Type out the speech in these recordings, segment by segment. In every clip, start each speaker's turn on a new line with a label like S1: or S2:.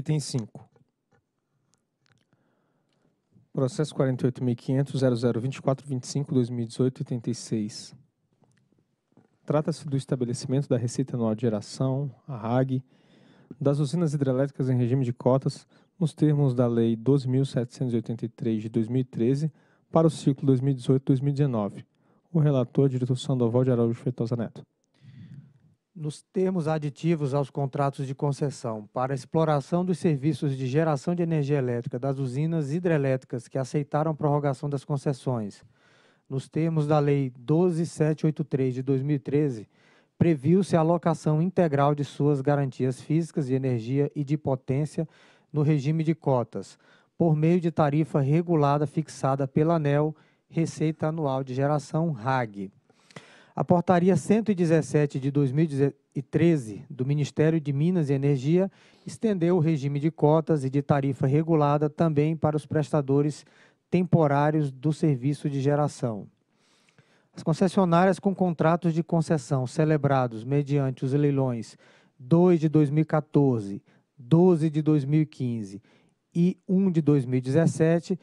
S1: Item 5. Processo 48.500.0024.25.2018.86. Trata-se do estabelecimento da Receita Anual de Geração, a RAG, das usinas hidrelétricas em regime de cotas, nos termos da Lei 12.783 de 2013, para o ciclo 2018-2019. O relator, diretor Sandoval de Araújo Feitosa Neto nos termos aditivos aos contratos de concessão para exploração dos serviços de geração de energia elétrica das usinas hidrelétricas que aceitaram prorrogação das concessões, nos termos da Lei 12783 de 2013, previu-se a alocação integral de suas garantias físicas de energia e de potência no regime de cotas, por meio de tarifa regulada fixada pela ANEL, Receita Anual de Geração RAG. A portaria 117 de 2013 do Ministério de Minas e Energia estendeu o regime de cotas e de tarifa regulada também para os prestadores temporários do serviço de geração. As concessionárias com contratos de concessão celebrados mediante os leilões 2 de 2014, 12 de 2015 e 1 de 2017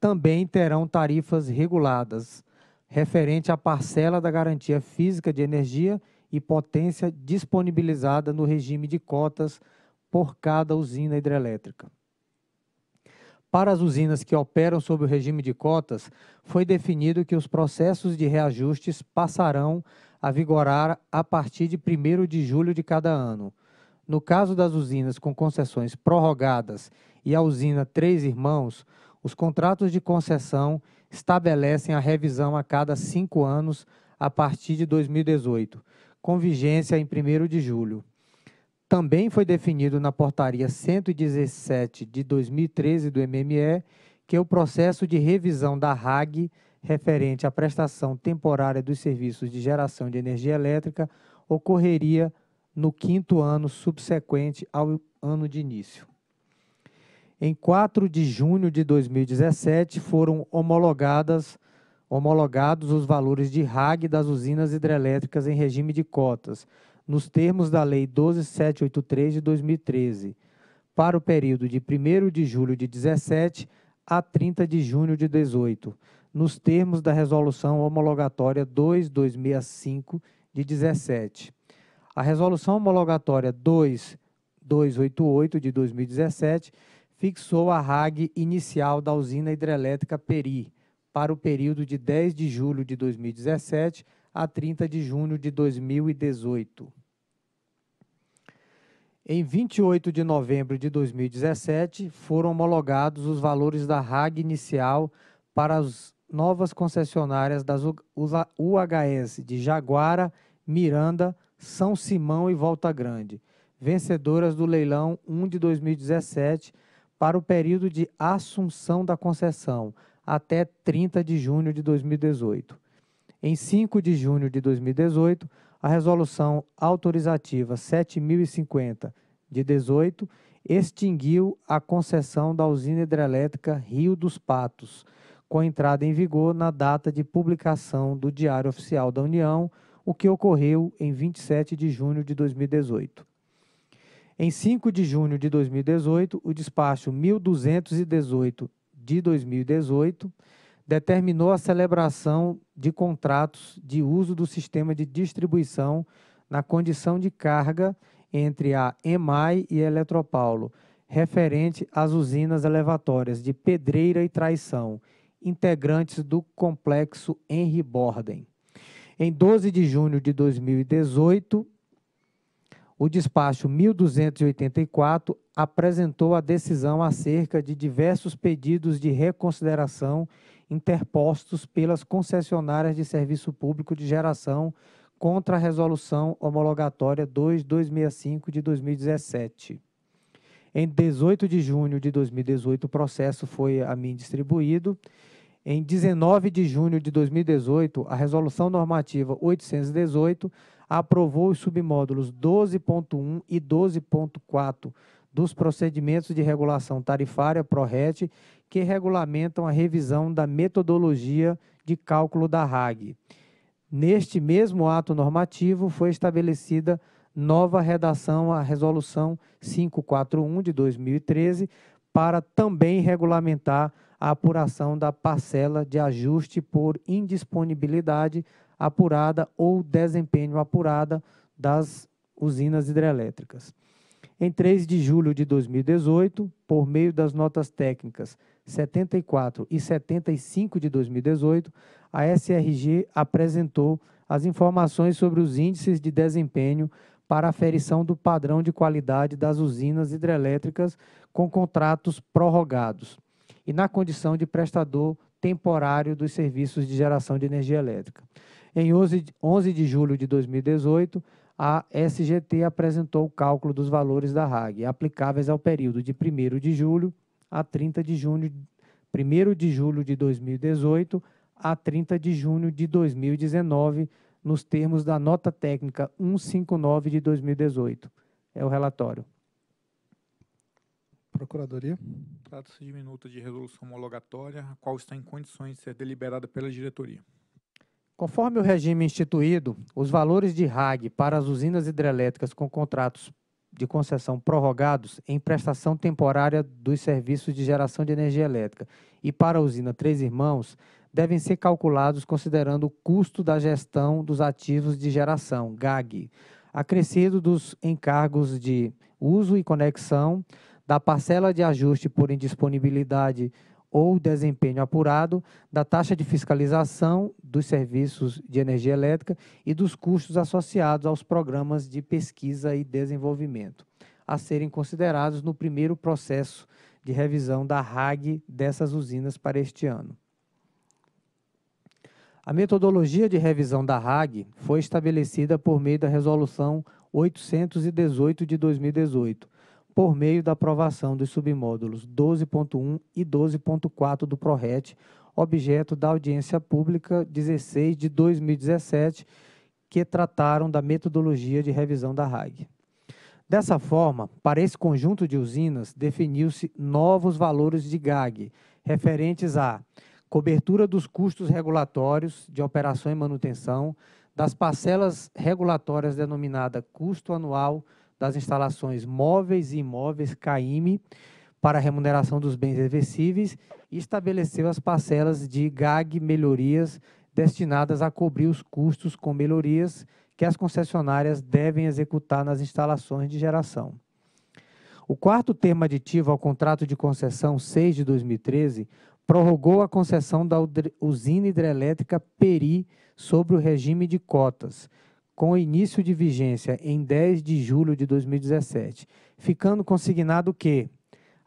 S1: também terão tarifas reguladas referente à parcela da garantia física de energia e potência disponibilizada no regime de cotas por cada usina hidrelétrica. Para as usinas que operam sob o regime de cotas, foi definido que os processos de reajustes passarão a vigorar a partir de 1 de julho de cada ano. No caso das usinas com concessões prorrogadas e a usina Três Irmãos, os contratos de concessão estabelecem a revisão a cada cinco anos a partir de 2018, com vigência em 1 de julho. Também foi definido na Portaria 117 de 2013 do MME que o processo de revisão da RAG referente à prestação temporária dos serviços de geração de energia elétrica ocorreria no quinto ano subsequente ao ano de início em 4 de junho de 2017 foram homologadas homologados os valores de RAG das usinas hidrelétricas em regime de cotas, nos termos da Lei 12783 de 2013, para o período de 1 de julho de 17 a 30 de junho de 18, nos termos da Resolução Homologatória 2265 de 17. A Resolução Homologatória 2288 de 2017 fixou a RAG inicial da usina hidrelétrica Peri para o período de 10 de julho de 2017 a 30 de junho de 2018. Em 28 de novembro de 2017, foram homologados os valores da RAG inicial para as novas concessionárias das UHS de Jaguara, Miranda, São Simão e Volta Grande, vencedoras do leilão 1 de 2017, para o período de assunção da concessão, até 30 de junho de 2018. Em 5 de junho de 2018, a Resolução Autorizativa 7050, de 18, extinguiu a concessão da usina hidrelétrica Rio dos Patos, com entrada em vigor na data de publicação do Diário Oficial da União, o que ocorreu em 27 de junho de 2018. Em 5 de junho de 2018, o despacho 1218 de 2018 determinou a celebração de contratos de uso do sistema de distribuição na condição de carga entre a EMAI e a Eletropaulo, referente às usinas elevatórias de Pedreira e Traição, integrantes do complexo Henry Borden. Em 12 de junho de 2018, o despacho 1284 apresentou a decisão acerca de diversos pedidos de reconsideração interpostos pelas concessionárias de serviço público de geração contra a resolução homologatória 2265 de 2017. Em 18 de junho de 2018, o processo foi a mim distribuído. Em 19 de junho de 2018, a resolução normativa 818 aprovou os submódulos 12.1 e 12.4 dos procedimentos de regulação tarifária PRORET que regulamentam a revisão da metodologia de cálculo da RAG. Neste mesmo ato normativo foi estabelecida nova redação à Resolução 541 de 2013 para também regulamentar a apuração da parcela de ajuste por indisponibilidade apurada ou desempenho apurada das usinas hidrelétricas. Em 3 de julho de 2018, por meio das notas técnicas 74 e 75 de 2018, a SRG apresentou as informações sobre os índices de desempenho para aferição do padrão de qualidade das usinas hidrelétricas com contratos prorrogados e na condição de prestador temporário dos serviços de geração de energia elétrica. Em 11 de julho de 2018, a SGT apresentou o cálculo dos valores da RAG aplicáveis ao período de 1 de julho a 30 de junho, 1 de julho de 2018 a 30 de junho de 2019, nos termos da nota técnica 159 de 2018. É o relatório. Procuradoria. Trata-se de minuta de resolução homologatória, a qual está em condições de ser deliberada pela diretoria. Conforme o regime instituído, os valores de RAG para as usinas hidrelétricas com contratos de concessão prorrogados em prestação temporária dos serviços de geração de energia elétrica e para a usina Três Irmãos devem ser calculados considerando o custo da gestão dos ativos de geração, GAG, acrescido dos encargos de uso e conexão, da parcela de ajuste por indisponibilidade ou desempenho apurado da taxa de fiscalização dos serviços de energia elétrica e dos custos associados aos programas de pesquisa e desenvolvimento, a serem considerados no primeiro processo de revisão da RAG dessas usinas para este ano. A metodologia de revisão da RAG foi estabelecida por meio da Resolução 818 de 2018, por meio da aprovação dos submódulos 12.1 e 12.4 do PRORET, objeto da audiência pública 16 de 2017, que trataram da metodologia de revisão da RAG. Dessa forma, para esse conjunto de usinas, definiu-se novos valores de GAG, referentes à cobertura dos custos regulatórios de operação e manutenção, das parcelas regulatórias denominada custo anual, das instalações móveis e imóveis CAIME para remuneração dos bens reversíveis e estabeleceu as parcelas de GAG melhorias destinadas a cobrir os custos com melhorias que as concessionárias devem executar nas instalações de geração. O quarto termo aditivo ao contrato de concessão 6 de 2013 prorrogou a concessão da usina hidrelétrica Peri sobre o regime de cotas, com início de vigência em 10 de julho de 2017, ficando consignado que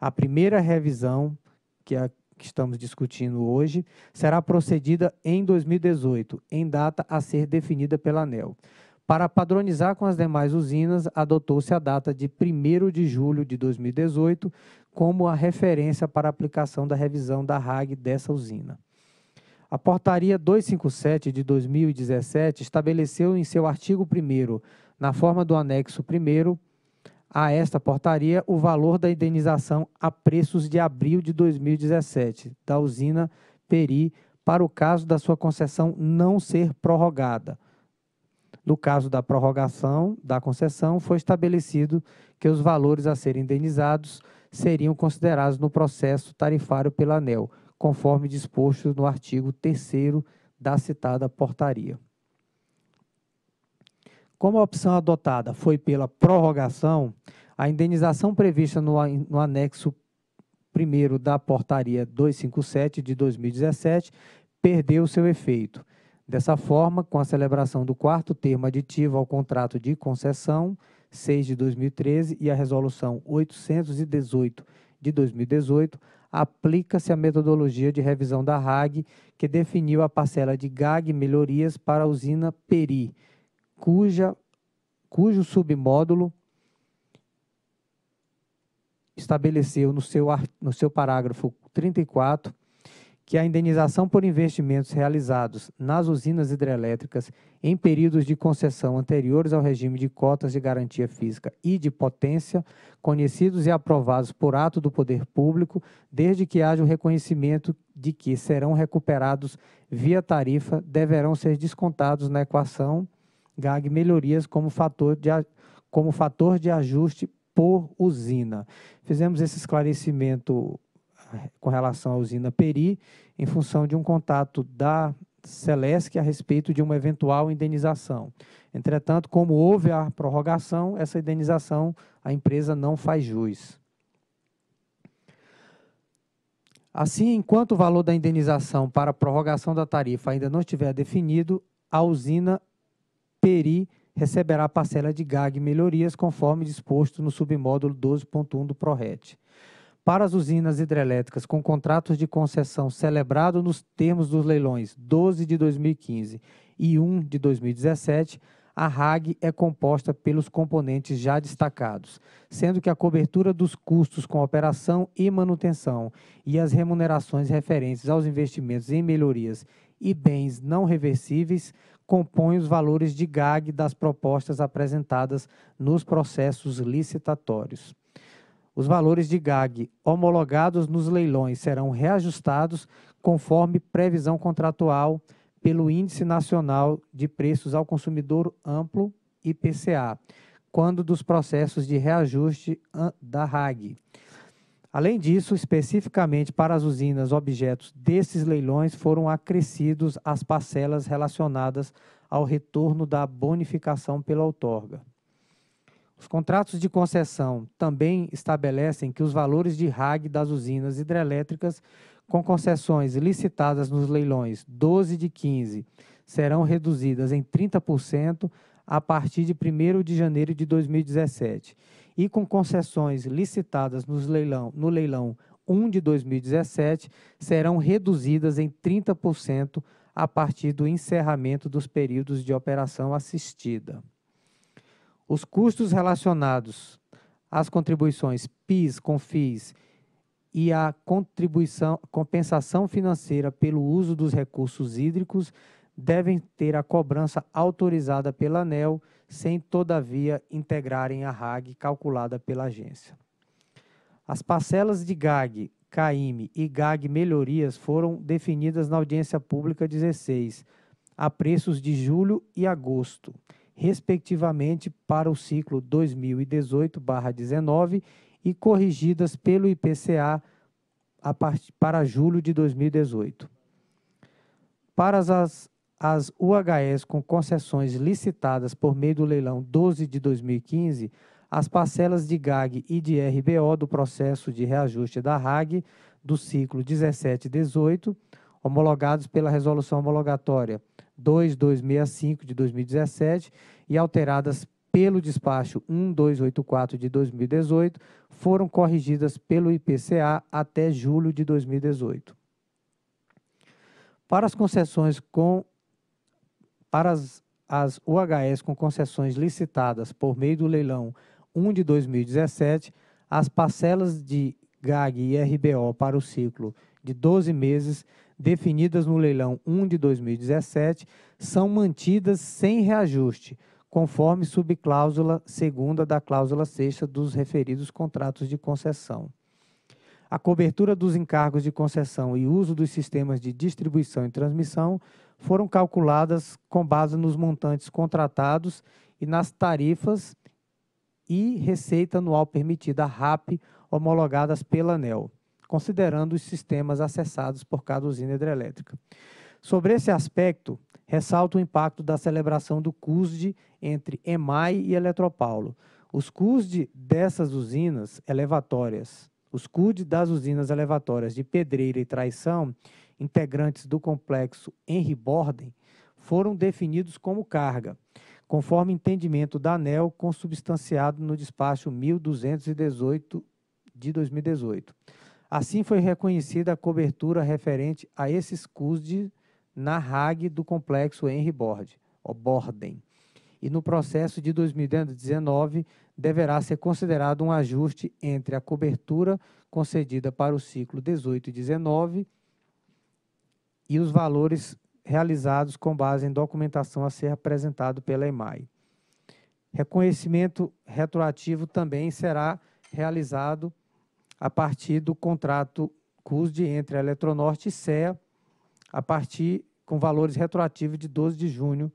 S1: a primeira revisão, que, é a que estamos discutindo hoje, será procedida em 2018, em data a ser definida pela ANEL. Para padronizar com as demais usinas, adotou-se a data de 1 de julho de 2018 como a referência para a aplicação da revisão da RAG dessa usina. A Portaria 257 de 2017 estabeleceu em seu artigo 1, na forma do anexo 1, a esta portaria o valor da indenização a preços de abril de 2017 da usina Peri para o caso da sua concessão não ser prorrogada. No caso da prorrogação da concessão, foi estabelecido que os valores a serem indenizados seriam considerados no processo tarifário pela ANEL conforme disposto no artigo 3 da citada portaria. Como a opção adotada foi pela prorrogação, a indenização prevista no, no anexo 1 da portaria 257 de 2017 perdeu seu efeito. Dessa forma, com a celebração do quarto termo aditivo ao contrato de concessão 6 de 2013 e a resolução 818 de 2018, aplica-se a metodologia de revisão da RAG, que definiu a parcela de GAG melhorias para a usina Peri, cuja, cujo submódulo estabeleceu no seu, no seu parágrafo 34 que a indenização por investimentos realizados nas usinas hidrelétricas em períodos de concessão anteriores ao regime de cotas de garantia física e de potência, conhecidos e aprovados por ato do poder público, desde que haja o reconhecimento de que serão recuperados via tarifa, deverão ser descontados na equação GAG melhorias como fator de, como fator de ajuste por usina. Fizemos esse esclarecimento com relação à usina Peri, em função de um contato da Celesc a respeito de uma eventual indenização. Entretanto, como houve a prorrogação, essa indenização a empresa não faz jus. Assim, enquanto o valor da indenização para a prorrogação da tarifa ainda não estiver definido, a usina Peri receberá a parcela de GAG melhorias conforme disposto no submódulo 12.1 do PRORET para as usinas hidrelétricas com contratos de concessão celebrado nos termos dos leilões 12 de 2015 e 1 de 2017, a RAG é composta pelos componentes já destacados, sendo que a cobertura dos custos com operação e manutenção e as remunerações referentes aos investimentos em melhorias e bens não reversíveis compõem os valores de GAG das propostas apresentadas nos processos licitatórios. Os valores de GAG homologados nos leilões serão reajustados conforme previsão contratual pelo Índice Nacional de Preços ao Consumidor Amplo, IPCA, quando dos processos de reajuste da RAG. Além disso, especificamente para as usinas, objetos desses leilões foram acrescidos as parcelas relacionadas ao retorno da bonificação pela outorga. Os contratos de concessão também estabelecem que os valores de RAG das usinas hidrelétricas com concessões licitadas nos leilões 12 de 15 serão reduzidas em 30% a partir de 1 de janeiro de 2017 e com concessões licitadas nos leilão, no leilão 1 de 2017 serão reduzidas em 30% a partir do encerramento dos períodos de operação assistida. Os custos relacionados às contribuições PIS, CONFIS e à contribuição, compensação financeira pelo uso dos recursos hídricos devem ter a cobrança autorizada pela ANEL, sem, todavia, integrarem a RAG calculada pela agência. As parcelas de GAG, CAIME e GAG Melhorias foram definidas na audiência pública 16, a preços de julho e agosto respectivamente, para o ciclo 2018-19 e corrigidas pelo IPCA para julho de 2018. Para as, as UHS com concessões licitadas por meio do leilão 12 de 2015, as parcelas de GAG e de RBO do processo de reajuste da RAG do ciclo 17-18, homologados pela resolução homologatória 2265 de 2017 e alteradas pelo despacho 1284 de 2018, foram corrigidas pelo IPCA até julho de 2018. Para as concessões com para as, as UHS com concessões licitadas por meio do leilão 1 de 2017, as parcelas de GAG e RBO para o ciclo 2018 de 12 meses definidas no leilão 1 de 2017 são mantidas sem reajuste, conforme subcláusula segunda da cláusula sexta dos referidos contratos de concessão. A cobertura dos encargos de concessão e uso dos sistemas de distribuição e transmissão foram calculadas com base nos montantes contratados e nas tarifas e receita anual permitida RAP homologadas pela ANEL considerando os sistemas acessados por cada usina hidrelétrica. Sobre esse aspecto, ressalta o impacto da celebração do CUSD entre EMAI e Eletropaulo. Os CUSD dessas usinas elevatórias, os CUD das usinas elevatórias de Pedreira e Traição, integrantes do complexo Henry Borden, foram definidos como carga, conforme entendimento da ANEL consubstanciado no despacho 1218 de 2018. Assim foi reconhecida a cobertura referente a esses CUSD na RAG do complexo Henry Bord, Borden. E no processo de 2019 deverá ser considerado um ajuste entre a cobertura concedida para o ciclo 18 e 19 e os valores realizados com base em documentação a ser apresentado pela EMAI. Reconhecimento retroativo também será realizado a partir do contrato CUSD entre a Eletronorte e CEA, a partir com valores retroativos de 12 de junho.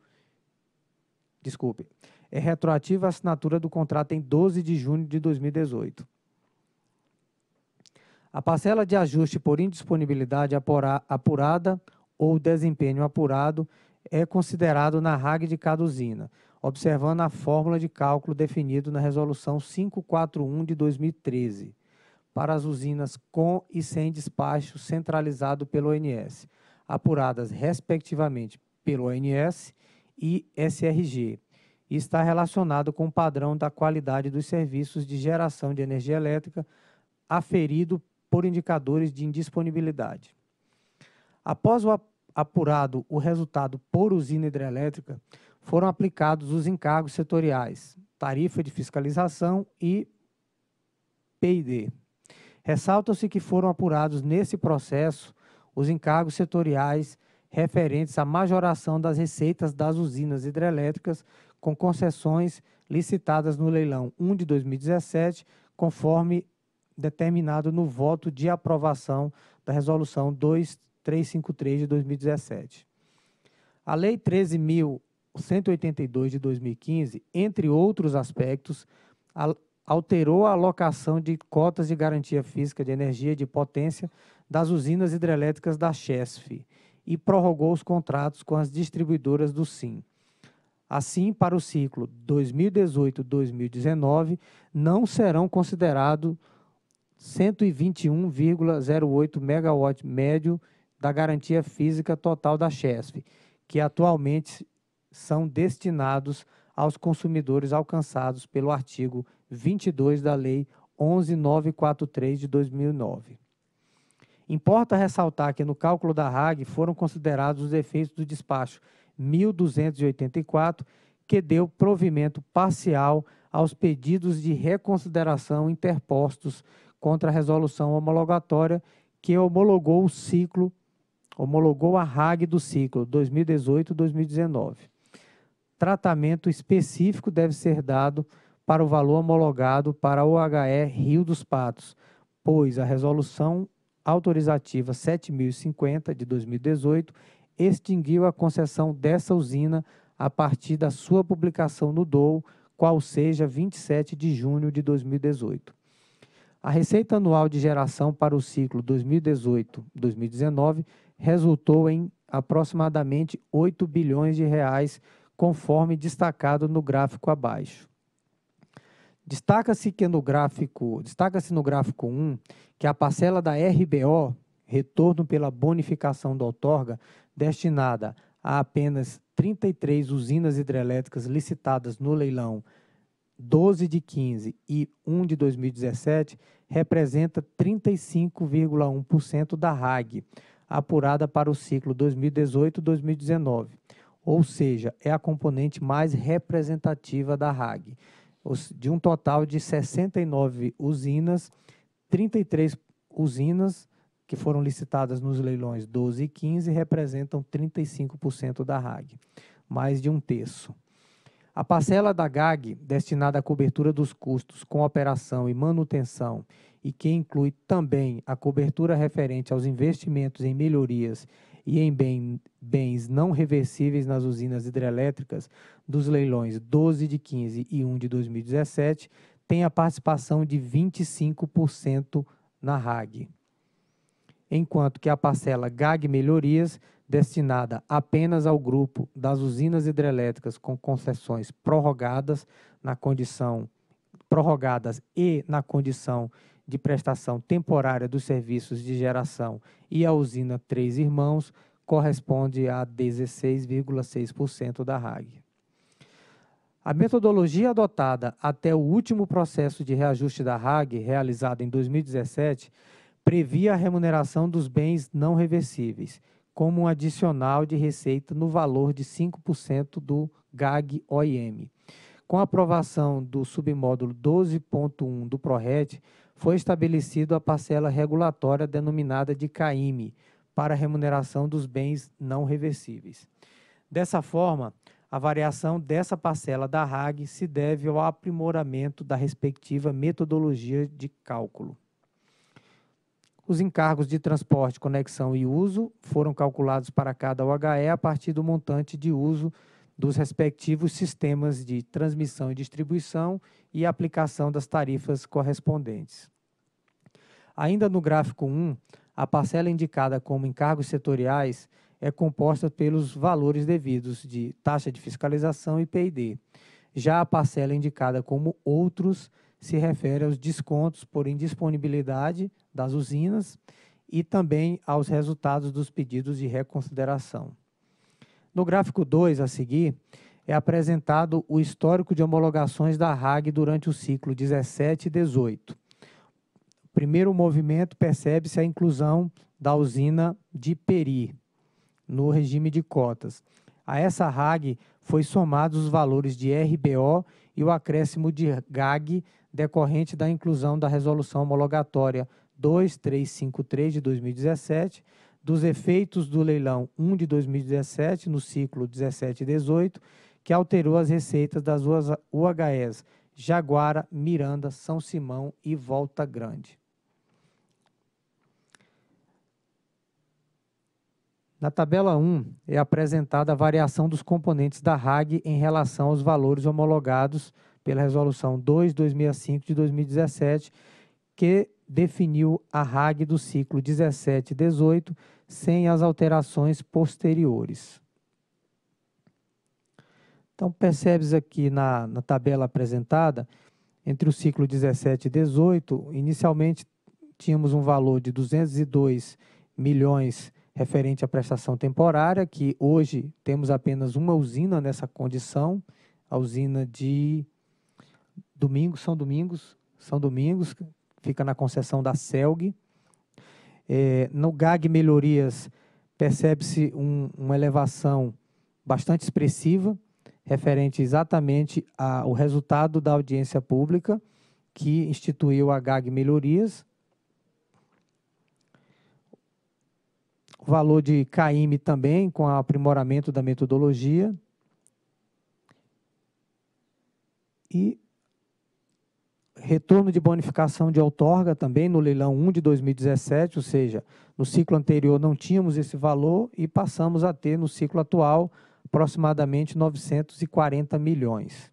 S1: Desculpe. É retroativa a assinatura do contrato em 12 de junho de 2018. A parcela de ajuste por indisponibilidade apurada ou desempenho apurado é considerado na RAG de cada usina, observando a fórmula de cálculo definido na Resolução 541 de 2013 para as usinas com e sem despacho centralizado pelo ONS, apuradas respectivamente pelo ONS e SRG, e está relacionado com o padrão da qualidade dos serviços de geração de energia elétrica aferido por indicadores de indisponibilidade. Após o apurado o resultado por usina hidrelétrica, foram aplicados os encargos setoriais, tarifa de fiscalização e PID, Ressalta-se que foram apurados nesse processo os encargos setoriais referentes à majoração das receitas das usinas hidrelétricas com concessões licitadas no leilão 1 de 2017, conforme determinado no voto de aprovação da resolução 2353 de 2017. A lei 13.182 de 2015, entre outros aspectos, alterou a alocação de cotas de garantia física de energia de potência das usinas hidrelétricas da CHESF e prorrogou os contratos com as distribuidoras do SIM. Assim, para o ciclo 2018-2019, não serão considerados 121,08 megawatt médio da garantia física total da CHESF, que atualmente são destinados aos consumidores alcançados pelo artigo 22 da Lei 11943 de 2009. Importa ressaltar que no cálculo da RAG foram considerados os efeitos do despacho 1284, que deu provimento parcial aos pedidos de reconsideração interpostos contra a resolução homologatória que homologou o ciclo, homologou a RAG do ciclo 2018-2019. Tratamento específico deve ser dado para o valor homologado para a OHE Rio dos Patos, pois a resolução autorizativa 7050 de 2018 extinguiu a concessão dessa usina a partir da sua publicação no DOU, qual seja 27 de junho de 2018. A receita anual de geração para o ciclo 2018-2019 resultou em aproximadamente 8 bilhões de reais, conforme destacado no gráfico abaixo. Destaca-se que no gráfico, destaca-se no gráfico 1 que a parcela da RBO, retorno pela bonificação da outorga, destinada a apenas 33 usinas hidrelétricas licitadas no leilão 12 de 15 e 1 de 2017, representa 35,1% da RAG, apurada para o ciclo 2018-2019, ou seja, é a componente mais representativa da RAG de um total de 69 usinas, 33 usinas que foram licitadas nos leilões 12 e 15 representam 35% da RAG, mais de um terço. A parcela da GAG, destinada à cobertura dos custos com operação e manutenção, e que inclui também a cobertura referente aos investimentos em melhorias e em bem, bens não reversíveis nas usinas hidrelétricas dos leilões 12 de 15 e 1 de 2017, tem a participação de 25% na RAG. Enquanto que a parcela GAG Melhorias, destinada apenas ao grupo das usinas hidrelétricas com concessões prorrogadas na condição prorrogadas e na condição de prestação temporária dos serviços de geração e a usina Três Irmãos corresponde a 16,6% da RAG. A metodologia adotada até o último processo de reajuste da RAG, realizado em 2017, previa a remuneração dos bens não reversíveis, como um adicional de receita no valor de 5% do GAG-OIM. Com a aprovação do submódulo 12.1 do PRORET, foi estabelecido a parcela regulatória denominada de CAIME para remuneração dos bens não reversíveis. Dessa forma, a variação dessa parcela da RAG se deve ao aprimoramento da respectiva metodologia de cálculo. Os encargos de transporte, conexão e uso foram calculados para cada OHE a partir do montante de uso dos respectivos sistemas de transmissão e distribuição e aplicação das tarifas correspondentes. Ainda no gráfico 1, a parcela indicada como encargos setoriais é composta pelos valores devidos de taxa de fiscalização e PID. Já a parcela indicada como outros se refere aos descontos por indisponibilidade das usinas e também aos resultados dos pedidos de reconsideração. No gráfico 2 a seguir, é apresentado o histórico de homologações da RAG durante o ciclo 17 e 18. Primeiro movimento percebe-se a inclusão da usina de Peri no regime de cotas. A essa RAG foi somados os valores de RBO e o acréscimo de GAG decorrente da inclusão da resolução homologatória 2353 de 2017, dos efeitos do leilão 1 de 2017, no ciclo 17 e 18, que alterou as receitas das UHS Jaguara, Miranda, São Simão e Volta Grande. Na tabela 1 é apresentada a variação dos componentes da RAG em relação aos valores homologados pela Resolução 2.265 de 2017, que definiu a RAG do ciclo 17 e 18, sem as alterações posteriores. Então, percebes aqui na, na tabela apresentada, entre o ciclo 17 e 18, inicialmente tínhamos um valor de 202 milhões referente à prestação temporária, que hoje temos apenas uma usina nessa condição, a usina de Domingos, São Domingos, São Domingos, fica na concessão da CELG, é, no GAG Melhorias, percebe-se um, uma elevação bastante expressiva, referente exatamente ao resultado da audiência pública que instituiu a GAG Melhorias. O valor de CAIME também, com aprimoramento da metodologia. E retorno de bonificação de outorga também no leilão 1 de 2017, ou seja, no ciclo anterior não tínhamos esse valor e passamos a ter no ciclo atual aproximadamente 940 milhões.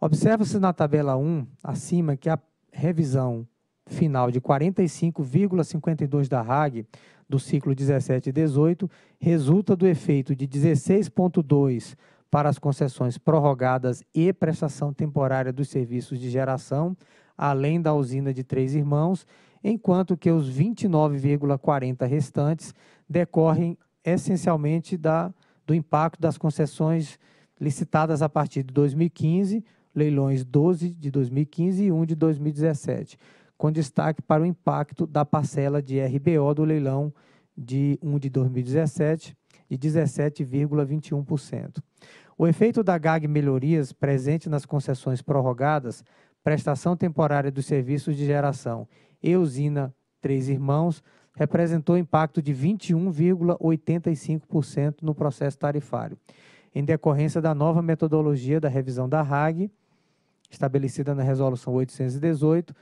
S1: Observa-se na tabela 1, acima, que a revisão final de 45,52 da RAG do ciclo 17 e 18 resulta do efeito de 16,2 para as concessões prorrogadas e prestação temporária dos serviços de geração, além da usina de Três Irmãos, enquanto que os 29,40 restantes decorrem essencialmente da, do impacto das concessões licitadas a partir de 2015, leilões 12 de 2015 e 1 de 2017, com destaque para o impacto da parcela de RBO do leilão de 1 de 2017, de 17,21%. O efeito da GAG melhorias presente nas concessões prorrogadas, prestação temporária dos serviços de geração e usina Três Irmãos, representou impacto de 21,85% no processo tarifário, em decorrência da nova metodologia da revisão da RAG, estabelecida na Resolução 818.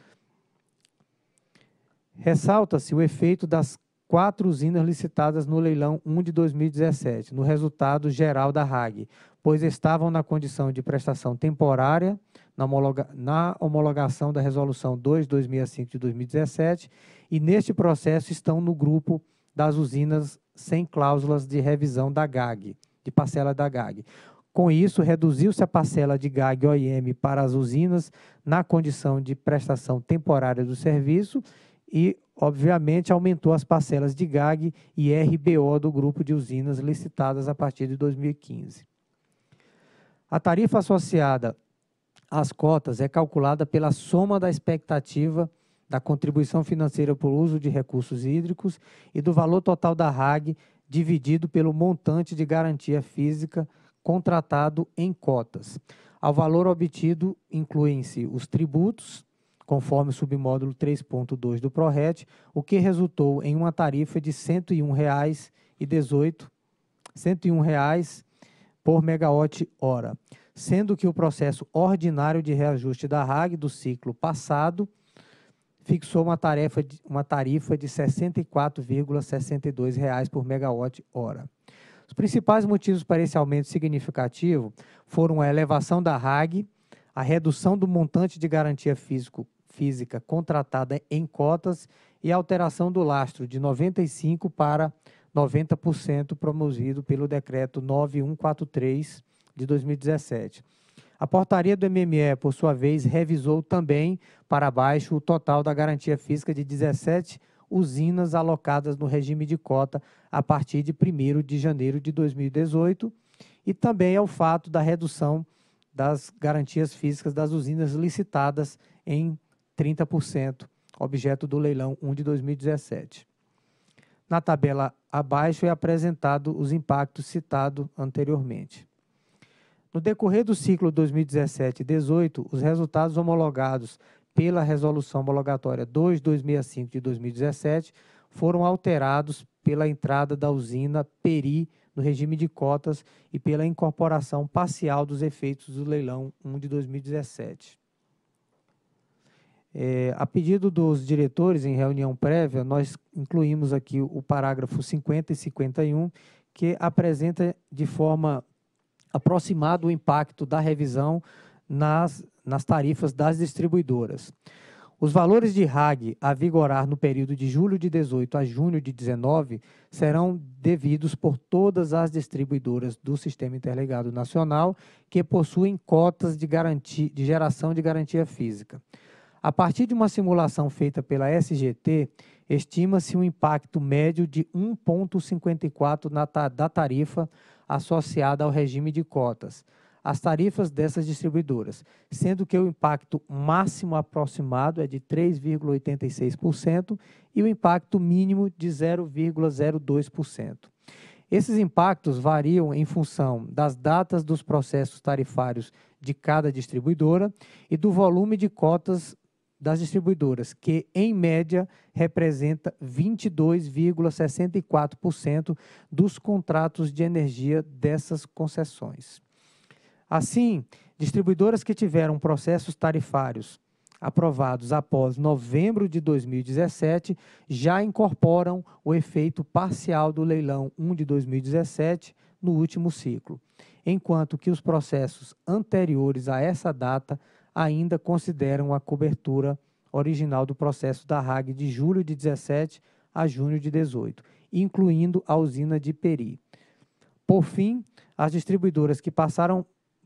S1: Ressalta-se o efeito das quatro usinas licitadas no leilão 1 de 2017, no resultado geral da RAG, pois estavam na condição de prestação temporária na, homologa na homologação da Resolução 2005 de 2017 e, neste processo, estão no grupo das usinas sem cláusulas de revisão da GAG, de parcela da GAG. Com isso, reduziu-se a parcela de GAG OIM para as usinas na condição de prestação temporária do serviço e obviamente, aumentou as parcelas de GAG e RBO do grupo de usinas licitadas a partir de 2015. A tarifa associada às cotas é calculada pela soma da expectativa da contribuição financeira por uso de recursos hídricos e do valor total da RAG dividido pelo montante de garantia física contratado em cotas. Ao valor obtido incluem-se os tributos, conforme o submódulo 3.2 do ProRet, o que resultou em uma tarifa de R$ 101,18 101 por megawatt-hora, sendo que o processo ordinário de reajuste da RAG do ciclo passado fixou uma, tarefa de, uma tarifa de R$ 64,62 por megawatt-hora. Os principais motivos para esse aumento significativo foram a elevação da RAG, a redução do montante de garantia físico física contratada em cotas e alteração do lastro de 95% para 90%, promovido pelo Decreto 9143 de 2017. A portaria do MME, por sua vez, revisou também para baixo o total da garantia física de 17 usinas alocadas no regime de cota a partir de 1 de janeiro de 2018 e também ao fato da redução das garantias físicas das usinas licitadas em 30%, objeto do leilão 1 de 2017. Na tabela abaixo é apresentado os impactos citados anteriormente. No decorrer do ciclo 2017-18, os resultados homologados pela Resolução Homologatória 2265 de 2017 foram alterados pela entrada da usina Peri no regime de cotas e pela incorporação parcial dos efeitos do leilão 1 de 2017. É, a pedido dos diretores, em reunião prévia, nós incluímos aqui o parágrafo 50 e 51, que apresenta de forma aproximada o impacto da revisão nas, nas tarifas das distribuidoras. Os valores de RAG a vigorar no período de julho de 18 a junho de 19 serão devidos por todas as distribuidoras do Sistema Interligado Nacional que possuem cotas de, garantia, de geração de garantia física. A partir de uma simulação feita pela SGT, estima-se um impacto médio de 1,54 da tarifa associada ao regime de cotas, as tarifas dessas distribuidoras, sendo que o impacto máximo aproximado é de 3,86% e o impacto mínimo de 0,02%. Esses impactos variam em função das datas dos processos tarifários de cada distribuidora e do volume de cotas das distribuidoras, que em média representa 22,64% dos contratos de energia dessas concessões. Assim, distribuidoras que tiveram processos tarifários aprovados após novembro de 2017 já incorporam o efeito parcial do leilão 1 de 2017 no último ciclo, enquanto que os processos anteriores a essa data ainda consideram a cobertura original do processo da RAG de julho de 17 a junho de 18, incluindo a usina de Peri. Por fim, as distribuidoras que passaram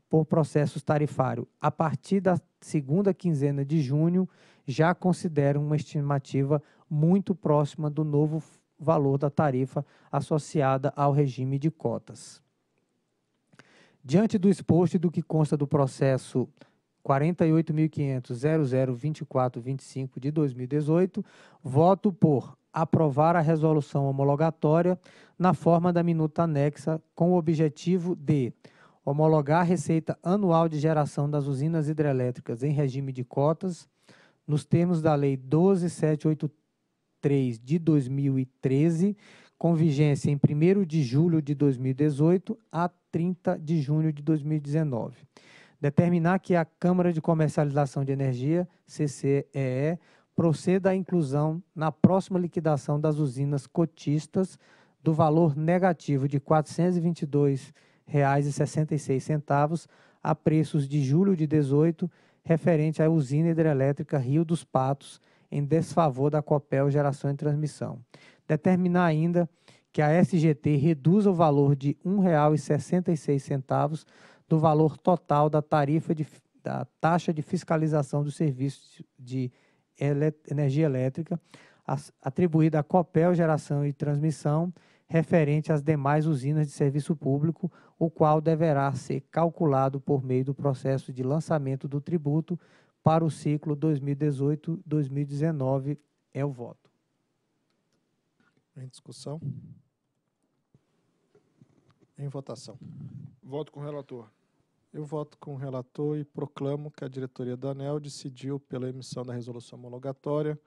S1: por processos tarifário a partir da segunda quinzena de junho já consideram uma estimativa muito próxima do novo valor da tarifa associada ao regime de cotas. Diante do exposto e do que consta do processo 48.500.002425 de 2018, voto por aprovar a resolução homologatória na forma da minuta anexa com o objetivo de homologar a receita anual de geração das usinas hidrelétricas em regime de cotas, nos termos da Lei 12783 de 2013, com vigência em 1º de julho de 2018 a 30 de junho de 2019 Determinar que a Câmara de Comercialização de Energia, CCEE, proceda à inclusão na próxima liquidação das usinas cotistas do valor negativo de R$ 422,66 a preços de julho de 18, referente à usina hidrelétrica Rio dos Patos, em desfavor da Copel Geração e Transmissão. Determinar ainda que a SGT reduza o valor de R$ 1,66 do valor total da tarifa de, da taxa de fiscalização dos serviços de energia elétrica atribuída à COPEL Geração e Transmissão, referente às demais usinas de serviço público, o qual deverá ser calculado por meio do processo de lançamento do tributo para o ciclo 2018-2019. É o voto. Em discussão? Em votação. Voto com o relator. Eu voto com o relator e proclamo que a diretoria da ANEL decidiu pela emissão da resolução homologatória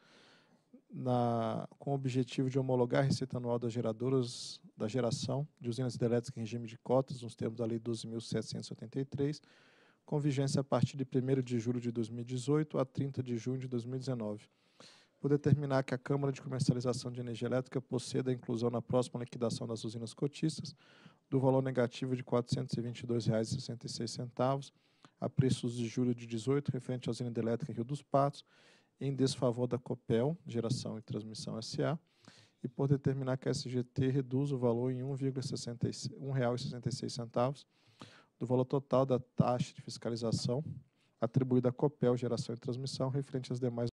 S1: na, com o objetivo de homologar a receita anual das geradoras da geração de usinas hidrelétricas em regime de cotas, nos termos da Lei 12.783, com vigência a partir de 1 de julho de 2018 a 30 de junho de 2019. Vou determinar que a Câmara de Comercialização de Energia Elétrica proceda à inclusão na próxima liquidação das usinas cotistas do valor negativo de R$ 422,66, a preços de julho de 18, referente à usina elétrica Rio dos Patos, em desfavor da COPEL, Geração e Transmissão S.A., e por determinar que a SGT reduz o valor em R$ 1,66 do valor total da taxa de fiscalização atribuída à COPEL, Geração e Transmissão, referente às demais